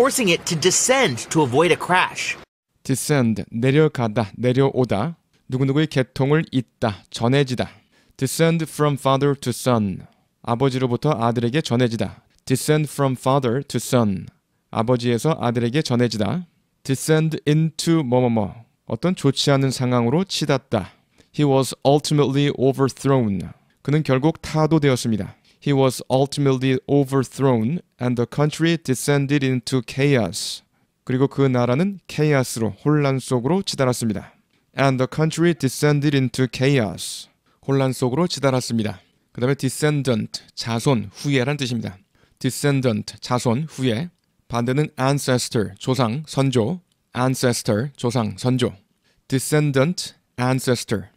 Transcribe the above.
forcing it to descend to avoid a crash. descend 내려가다 내려오다 누구누구의 계통을 잇다 전해지다 descend from father to son 아버지로부터 아들에게 전해지다 descend from father to son 아버지에서 아들에게 전해지다 descend into 뭐뭐뭐 어떤 좋지 않은 상황으로 치닫다 he was ultimately overthrown 그는 결국 타도되었습니다 he was ultimately overthrown and the country descended into chaos. 그리고 그 나라는 chaos로 혼란 속으로 치달았습니다. And the country descended into chaos. 혼란 속으로 치달았습니다. 그 다음에 descendant, 자손, 후예란 뜻입니다. descendant, 자손, 후예. 반대는 ancestor, 조상, 선조. ancestor, 조상, 선조. descendant, ancestor.